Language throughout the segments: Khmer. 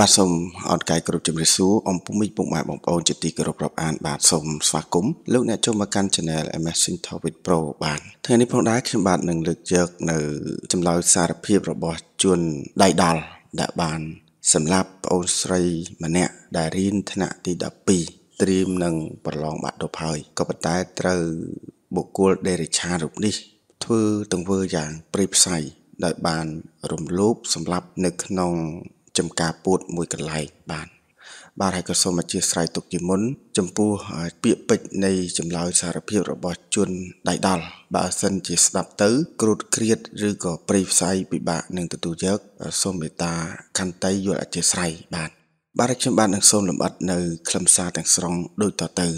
បាទសូមអរកាយគ្រប់ជំរាបសួរអំពុំមិញពុកម៉ែបងប្អូនជាទីគោរពរាប់អាន បាទសូមស្វាគមន៍លោកអ្នកចូលមកកាន់ Channel Amazing Talk with Pro បាទថ្ងៃនេះផងដែរខ្ញុំបាទនឹងលើកយកនៅចម្លើយសារភាពរបស់ជនដៃដល់ដែលបានសម្លាប់ប្អូនស្រីម្នាក់ដែលរៀនថ្នាក់ទី12ត្រៀមនឹងប្រឡងបាក់ឌុបហើយក៏ប៉ុន្តែត្រូវបុគ្គលដេរិឆារូបនេះ ធ្វើទង្វើយ៉ាងព្រៃផ្សៃដោយបានរំលោភសម្លាប់នៅក្នុងចំការពោតមួយកន្លែងបាទបាទហើយក៏សូមអធិស្ឋានទុកជាមុន ចំពោះពាក្យពេចនៃចម្លើយសារភាពរបស់ជនដៃដល់បើសិនជាស្ដាប់ទៅ គ្រូតគ្រៀតឬក៏ប្រិយផ្សាយពិបាកនឹងទទួលយកសូមមេត្តាខន្តីយល់អធិស្ឋានបាទបាទខ្ញុំបាទនឹងសូមលម្អិតនៅខ្លឹមសារទាំងស្រុងដូចតទៅ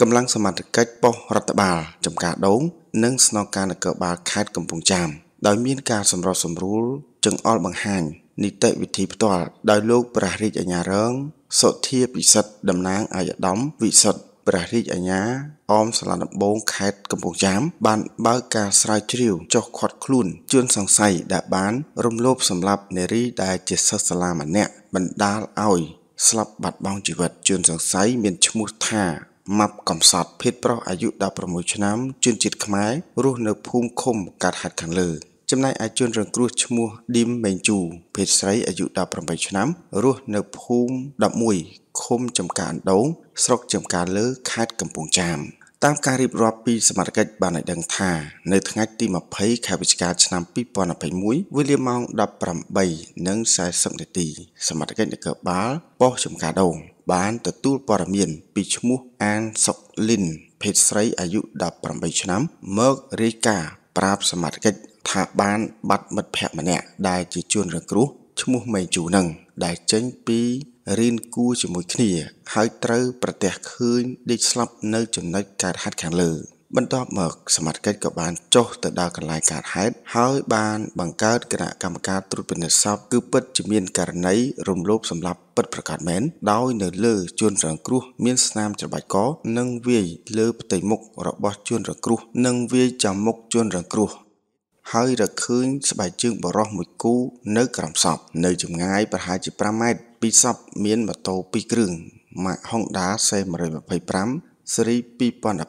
កម្លាំងសមត្ថកិច្ចប៉ុស្តិ៍រដ្ឋបាល ចំការដូងនិងស្នងការនគរបាលខេត្តកំពង់ចាមដោយមានការសម្របសម្រួលចង្អល់បង្ហាញនីតិវិធីផ្ទាល់ដោយលោកព្រះរាជអាជ្ញារងសុធាពិសិដ្ឋតំណាងអាយដាមវិសិដ្ឋព្រះរាជអាជ្ញាអមសាលាដំបងខេត្តកំពង់ចាម បានបើកការស្រាវជ្រាវចុះខាត់ខ្លួនជនសង្ស័យដែលបាន រំលោភសម្លាប់នារីដែលជាសិស្សសាលាម្នាក់បណ្ដាលឲ្យស្លាប់បាត់បង់ជីវិតជនសង្ស័យមានឈ្មោះថាម៉ាប់កំសត់ភេទប្រុសអាយុ16ឆ្នាំជនជាតិខ្មែររស់នៅភូមិឃុំកាត់ហាត់ខាងលើចំណែកឯជនរងគ្រោះឈ្មោះឌីមមេងជូ ភេទស្រីអាយុ18ឆ្នាំ រស់នៅភូមិ11ឃុំចំការអណ្ដូងស្រុកចំការលើខេត្តកំពង់ចាមតាមការរៀបរាប់ពីសមាជិកបានឲ្យដឹងថានៅថ្ងៃទី20ខែវិច្ឆិកាឆ្នាំ2021វេលាម៉ោង18:40នាទីសមាជិកនគរបាលប៉ុស្តិ៍ចំការដូងបានទទួលព័ត៌មានពីឈ្មោះអានសុកលីន ភេទស្រីអាយុ18ឆ្នាំមករាយការណ៍ប្រាប់សមាជិកថាបានបាត់មិត្តភ័ក្តិម្នាក់ដែលជាជនរងគ្រោះឈ្មោះមេជូនឹងដែលចេញពីរៀនគូជាមួយគ្នា ហើយត្រូវប្រទះឃើញដេកស្លាប់នៅចំណុចកើតហេតុខាងលើបន្ទាប់មកសមត្ថកិច្ចក៏បានចុះទៅដល់កន្លែងកើតហេតុហើយបានបង្កើតគណៈកម្មការត្រួតពិនិត្យសពគឺពិតជាមានករណីរំលោភសម្លាប់ពិតប្រាកដមែនដោយនៅលើជួនរងគ្រោះមានស្នាមច្របាច់កនិងវាយលើផ្ទៃមុខរបស់ជួនរងគ្រោះនិងវាយចំមុខជួនរងគ្រោះហើយរកឃើញស្បែកជើងបរោះមួយគូ នៅក្រោមសពនៅចម្ងាយ ប្រហែលជា5ម៉ែត្រពីសពមានម៉ូតូ2គ្រឿង Mac Honda C125 ស៊េរី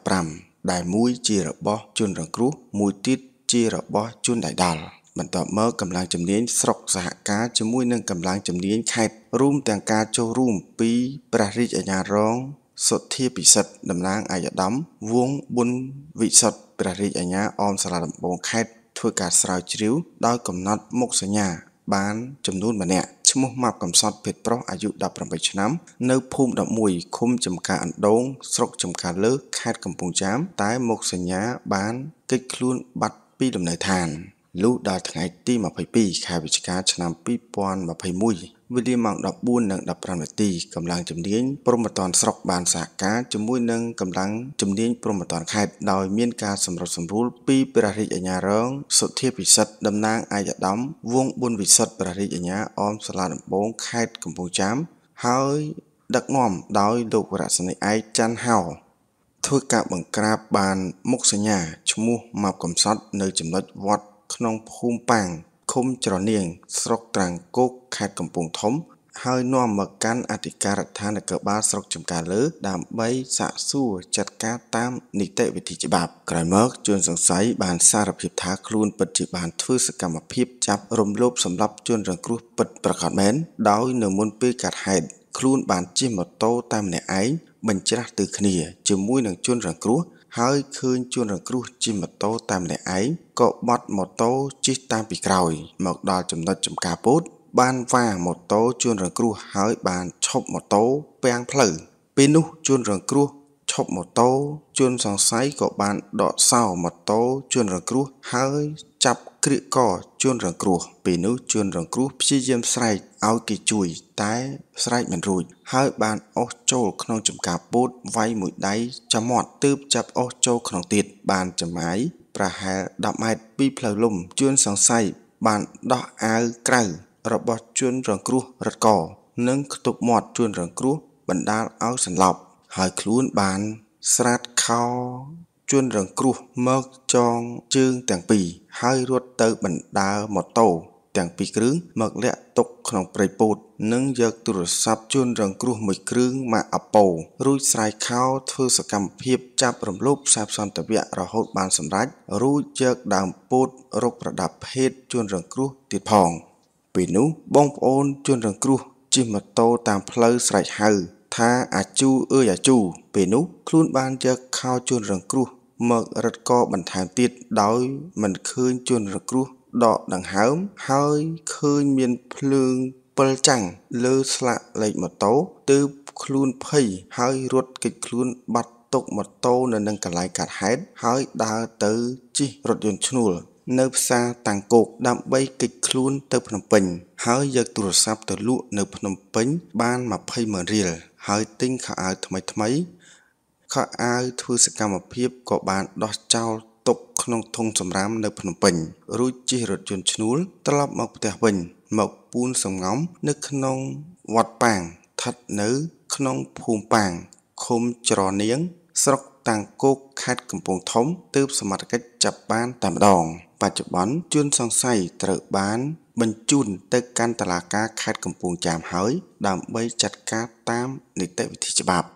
2015ដែលមួយជារបស់ជនរងគ្រោះ មួយទៀតជារបស់ជនដៃដល់បន្ទាប់មកកម្លាំងជំនាញស្រុកសហការជាមួយនឹងកម្លាំងជំនាញខេត្តរួមទាំងការចូលរួមពីព្រះរាជអាជ្ញារងសុធាពិសិដ្ឋតំណាងអាយដាមវងប៊ុនវិសុទ្ធព្រះរាជអាជ្ញាអមសាលាដំបងខេត្តធ្វើការស្រាវជ្រាវដោយកំណត់មុខសញ្ញាបានចំនួនម្នាក់ឈ្មោះម៉ាប់កំសត់ភេទប្រុសអាយុ18ឆ្នាំនៅភូមិ11ឃុំចំការអណ្ដូងស្រុកចំការលើខេត្តកំពង់ចាមតែមុខសញ្ញាបានគេចខ្លួនបាត់ពីដំណើរឋានលុះដល់ថ្ងៃទី22ខែវិច្ឆិកាឆ្នាំ2021វេលាម៉ោង14និង15នាទីកម្លាំងជំនាញព្រំប្រទានស្រុកបានសហការជាមួយនឹងកម្លាំងជំនាញព្រំប្រទានខេត្តដោយមានការសម្រុបសម្រួលពីព្រះរាជអាជ្ញារង សុធាពិសិដ្ឋតំណាងអាយដាមវងប៊ុនវិសិដ្ឋព្រះរាជអាជ្ញាអមសាលាដំបងខេត្តកំពង់ចាមហើយដឹកនាំដោយលោកវរៈសនីឯកច័ន្ទហៅធ្វើការបង្ក្រាប បាន មុខសញ្ញាឈ្មោះម៉ាប់កំសត់នៅចំណុចវត្តក្នុងភូមិប៉ាំងមច្រនាងស្រុកត្រាំងគោកខេត្តកំពង់ធំ ហើយនាំមកកាន់អធិការដ្ឋាននគរបាលស្រុកចំការលើដើម្បីសាកសួរចាត់ការតាមនីតិវិធីច្បាប់ក្រោយមកជនសង្ស័យបានសារភាពថាខ្លួនពិតជាបានធ្វើសកម្មភាពចាប់រំលោភសម្លាប់ជនរងគ្រោះពិតប្រាកដមែនដោយនៅមុនពេលកាត់ហេតុខ្លួនបានជិះម៉ូតូតែម្នាក់ឯងបញ្ច្រាស់ទៅគ្នាជាមួយនឹងជនរងគ្រោះហើយឃើញជនរងគ្រោះជិះម៉ូតូតាមម្នាក់ឯងក៏បត់ម៉ូតូជិះតាមពីក្រោយ មកដល់ចំណុចចំការពោតបានវ៉ាម៉ូតូជនរងគ្រោះហើយបានឈប់ម៉ូតូពាំងផ្លូវពេលនោះជនរងគ្រោះឈប់ម៉ូតូជនសង្ស័យក៏បានដកសោម៉ូតូជនរងគ្រោះហើយចាប់ក្រៀកកជួនរងគ្រោះពេលនោះជួនរងគ្រោះព្យាយាមស្រែកឲ្យគេជួយ តែ ស្រែកមិនរួចហើយបានអស់ចូលក្នុងចំការពោតវាយមួយដៃចាំមាត់ទើបចាប់អស់ចូលក្នុងទៀតបានចម្ងាយប្រហែល10ម៉ែត្រពីផ្លូវលំជួនសង្ស័យបានដោះអាវក្រៅរបស់ជួនរងគ្រោះរត់កនិងខ្ទប់មាត់ ជួនរងគ្រោះបណ្ដាលឲ្យសន្លប់ ហើយខ្លួនបានស្រាតខោជនរងគ្រោះមកចង ជើងទាំងពីរហើយរត់ទៅបណ្ដើរម៉ូតូទាំងពីរគ្រឿងមកលាក់ទុកក្នុងព្រៃពោតនិងយកទូរស័ព្ទជូនរងគ្រោះមួយគ្រឿងមកអពោរួចស្រាយខោធ្វើសកម្មភាពចាប់រំលោភខ្សែសន្តិវៈរហូតបានសម្រេចរួចយកដើមពោតរកប្រដាប់ភេទជូនរងគ្រោះទៀតផងពេលនោះបងប្អូនជូនរងគ្រោះជិះម៉ូតូតាមផ្លូវស្រែកហៅ ថាអាជូអើយអាជូពេលនោះខ្លួនបានយកខោជូនរងគ្រោះមករត់កបន្ថែមទៀតដោយ មិនឃើញជនរគ្រោះដកដង្ហើមហើយឃើញមានភ្លើងពិលចាំងលើស្លាកលេខម៉ូតូទើបខ្លួនភ័យហើយរត់គេចខ្លួនបាត់ទុកម៉ូតូនៅនឹងកន្លែងកើតហេតុហើយ ដើរទៅជិះរថយន្តឈ្នួលនៅ ផ្សារតាំងគោកដើម្បីគេចខ្លួន ទៅភ្នំពេញហើយយកទូរស័ព្ទទៅលក់នៅភ្នំពេញបាន20ម៉ឺនរៀលហើយទិញខោអាវថ្មីថ្មីខោអាវធ្វើសកម្មភាពក៏បានដោះចោលទុកក្នុងធុងសំរាមនៅភ្នំពេញរួចជិះរថយន្តឈ្នួលត្រឡប់មកផ្ទះវិញមកពូនសំងំនៅក្នុងវត្តប៉ាងស្ថិតនៅក្នុងភូមិប៉ាងឃុំច្រនាងស្រុកតាំងគោកខេត្តកំពង់ធំទើបសមត្ថកិច្ចចាប់បានតែម្ដងបច្ចុប្បន្នជនសង្ស័យត្រូវបានបញ្ជូនទៅកាន់តុលាការខេត្តកំពង់ចាមហើយដើម្បីចាត់ការតាមនីតិវិធីច្បាប់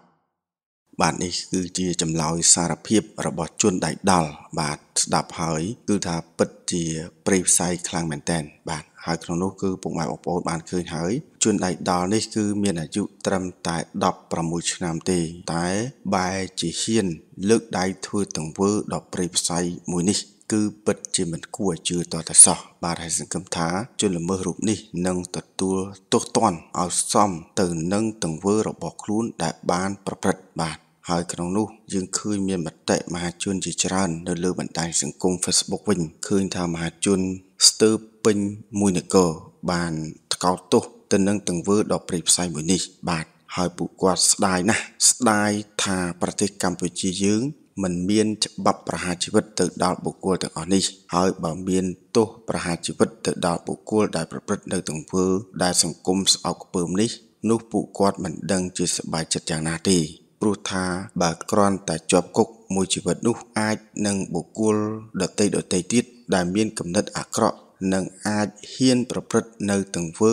បាទនេះគឺជាចម្លើយសារភាពរបស់ជនដៃដល់បាទស្ដាប់ហើយ គឺថាពិតជា ព្រៃផ្សាយខ្លាំងមែនតែនបាទហើយក្នុងនោះគឺពុកម៉ែបងប្អូនបានឃើញហើយជនដៃដល់នេះគឺមានអាយុត្រឹមតែ16ឆ្នាំទេតែបែជាហ៊ាន លើកដៃធ្វើទង្វើដល់ព្រៃផ្សៃមួយនេះគឺពិតជាមិនគួរជឿតតសោះបាទហើយសង្ឃឹមថា ជនល្មើសរូបនេះនឹងទទួល ទោសទណ្ឌឲ្យសមទៅនឹងទង្វើរបស់ខ្លួនដែល បាន ប្រព្រឹត្តបាទហើយក្នុងនោះយើងឃើញមានមតិមហាជនជាច្រើននៅលើបណ្ដាញសង្គម Facebook វិញឃើញថាមហាជនស្ទើរពេញមួយនគរបានថ្កោលទោសទៅនឹងទង្វើដ៏ព្រៃផ្សៃមួយនេះបាទហើយពួកគាត់ស្ដាយណាស់ស្ដាយថាប្រទេសកម្ពុជាយើង មិនមានច្បាប់ប្រហារជីវិតទៅដល់បុគ្គលទាំងអស់នេះហើយបើមានទោសប្រហារជីវិតទៅដល់បុគ្គលដែលប្រព្រឹត្តនៅទង្វើដែលសង្គមស្អប់ខ្ពើមនេះនោះពួកគាត់មិនដឹងជាសប្បាយចិត្តយ៉ាងណាទេព្រោះថាបើគ្រាន់តែជាប់គុកមួយជីវិតនោះអាចនឹងបុគ្គលដតីដតីទៀតដែលមានគំនិតអាក្រក់និងអាចហ៊ានប្រព្រឹត្តនៅទង្វើ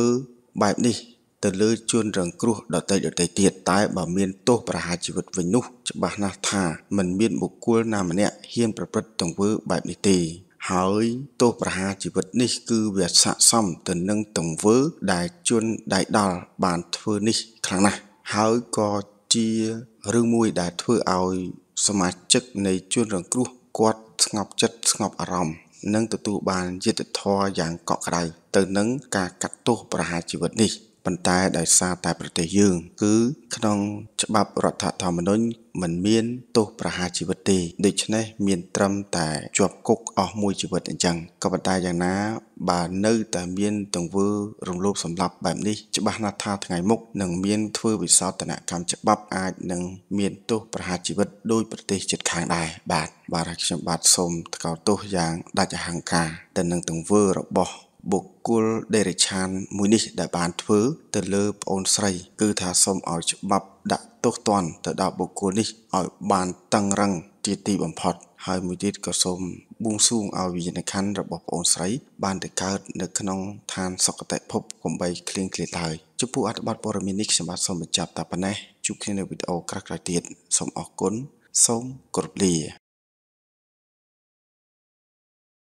បែបនេះទៅលើជនរងគ្រោះដតីដតីទៀតតែបើមានទោសប្រហារជីវិតវិញនោះច្បាស់ណាស់ថាมันមានបុគ្គលណាម្នាក់ហ៊ានប្រព្រឹត្តទង្វើបែបនេះទេហើយទោសប្រហារជីវិតនេះគឺវាស័ក្តិសមទៅនឹងទង្វើដែលជនដែលដល់បានធ្វើនេះខ្លាំងណាស់ហើយក៏ជារឿងមួយដែលធ្វើឲ្យ សមាជិកនៃជួនរងគ្រោះគាត់ស្ងប់ចិត្តស្ងប់អារម្មណ៍និងទទួលបានយុត្តិធម៌យ៉ាងកក់ក្តៅទៅនឹងការកាត់ទោសប្រហារជីវិតនេះប៉ុន្តែដោយសារតែប្រទេសយើង គឺក្នុង ច្បាប់រដ្ឋធម្មនុញ្ញមិនមាន ទោសប្រហារជីវិតទេដូច្នេះមានត្រឹមតែជាប់គុកអស់មួយជីវិតអញ្ចឹងក៏ប៉ុន្តែយ៉ាងណាបើនៅតែមានទង្វើរំលោភសម្លាប់បែបនេះច្បាស់ណាស់ថាថ្ងៃមុខនឹងមានធ្វើវិសោធនកម្មច្បាប់អាចនឹងមានទោសប្រហារជីវិតដោយប្រទេសជិតខាងដែរបាទបាទខ្ញុំបាទសូមថ្កោលទោសយ៉ាងដាច់អហង្ការទៅនឹងទង្វើរបស់បុគ្គលដេរិឆានមួយនេះដែលបានធ្វើទៅលើប្អូនស្រីគឺថាសូមឲ្យច្បាប់ដាក់ទោសទណ្ឌទៅដល់បុគ្គលនេះឲ្យបានតឹងរឹងជាទីបំផុតហើយមួយទៀតក៏សូមបួងសួងឲ្យវិញ្ញាណខណ្ឌរបស់ប្អូនស្រីបានទៅកើតនៅក្នុងឋានសុគតិភពកុំបីឃ្លៀងឃ្លាតឡើយចំពោះអត្ថបទព័ត៌មាននេះខ្ញុំបាទសូមបញ្ចប់តែប៉ុណ្ណេះជួបគ្នានៅវីដេអូក្រោយៗទៀតសូមអរគុណសូមគោរពលា